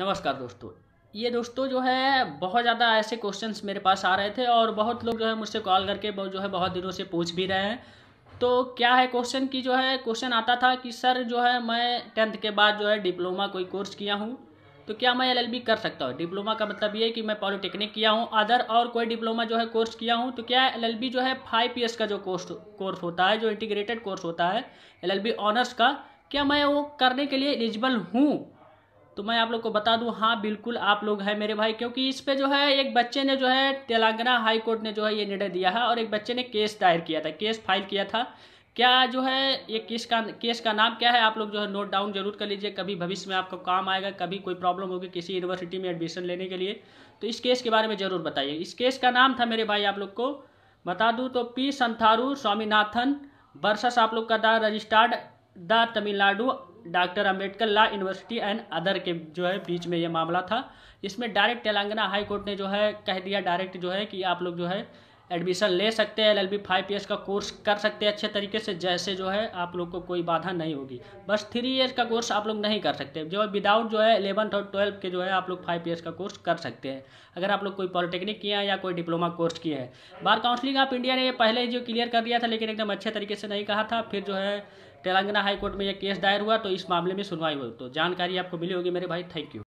नमस्कार दोस्तों ये दोस्तों जो है बहुत ज़्यादा ऐसे क्वेश्चंस मेरे पास आ रहे थे और बहुत लोग जो है मुझसे कॉल करके जो है बहुत दिनों से पूछ भी रहे हैं तो क्या है क्वेश्चन की जो है क्वेश्चन आता था कि सर जो है मैं टेंथ के बाद जो है डिप्लोमा कोई कोर्स किया हूँ तो क्या मैं एलएलबी कर सकता हूँ डिप्लोमा का मतलब ये कि मैं पॉलिटेक्निक किया हूँ अदर और कोई डिप्लोमा जो है कोर्स किया हूँ तो क्या एलएलबी जो है फाइव ईयर्स का जो कोर्स कोर्स होता है जो इंटीग्रेटेड कोर्स होता है एलएलबी ऑनर्स का क्या मैं वो करने के लिए एलिजिबल हूँ तो मैं आप लोग को बता दूं हाँ बिल्कुल आप लोग हैं मेरे भाई क्योंकि इस पे जो है एक बच्चे ने जो है तेलंगाना हाई कोर्ट ने जो है ये निर्णय दिया है और एक बच्चे ने केस दायर किया था केस फाइल किया था क्या जो है ये केस का केस का नाम क्या है आप लोग जो है नोट डाउन जरूर कर लीजिए कभी भविष्य में आपको काम आएगा कभी कोई प्रॉब्लम होगी किसी यूनिवर्सिटी में एडमिशन लेने के लिए तो इस केस के बारे में ज़रूर बताइए इस केस का नाम था मेरे भाई आप लोग को बता दूँ तो पी संथारू स्वामीनाथन वर्सस आप लोग का the registrar the Tamil Nadu doctor Ambedkar law university and other के जो है बीच में ये मामला था इसमें डायरेक्ट तेलंगाना हाई कोर्ट ने जो है कह दिया डायरेक्ट जो है कि आप लोग जो है एडमिशन ले सकते हैं L L B five years का कोर्स कर सकते हैं अच्छे तरीके से जैसे जो है आप लोग को कोई बाधा नहीं होगी बस थ्री ईयर्स का कोर्स आप लोग नहीं कर सकते जो विदाउट जो है एलेवंथ और ट्वेल्थ के जो है आप लोग फाइव ईयर्स का कोर्स कर सकते हैं अगर आप लोग कोई पॉलिटेक्निक किया है या कोई डिप्लोमा कोर्स किए हैं बार काउंसिलिंग ऑफ इंडिया ने ये पहले ही जो क्लियर कर दिया था लेकिन एकदम अच्छे तरीके से नहीं कहा था फिर जो है तेलंगाना हाईकोर्ट में यह केस दायर हुआ तो इस मामले में सुनवाई हुई तो जानकारी आपको मिली होगी मेरे भाई थैंक यू